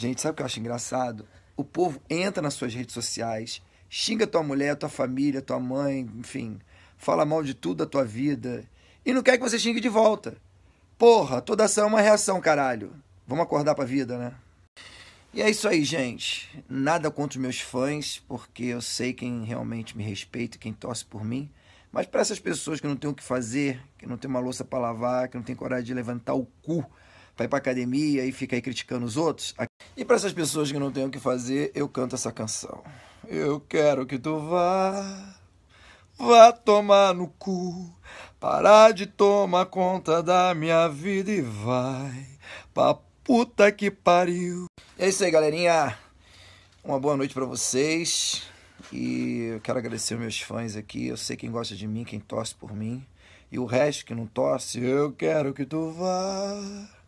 Gente, sabe o que eu acho engraçado? O povo entra nas suas redes sociais, xinga tua mulher, tua família, tua mãe, enfim, fala mal de tudo da tua vida e não quer que você xingue de volta. Porra, toda ação é uma reação, caralho. Vamos acordar pra vida, né? E é isso aí, gente. Nada contra os meus fãs, porque eu sei quem realmente me respeita, e quem torce por mim. Mas para essas pessoas que não tem o que fazer, que não tem uma louça para lavar, que não tem coragem de levantar o cu vai para academia e fica aí criticando os outros. E para essas pessoas que não têm o que fazer, eu canto essa canção. Eu quero que tu vá, vá tomar no cu, parar de tomar conta da minha vida e vai pra puta que pariu. É isso aí, galerinha. Uma boa noite para vocês. E eu quero agradecer os meus fãs aqui. Eu sei quem gosta de mim, quem torce por mim. E o resto que não torce, eu quero que tu vá.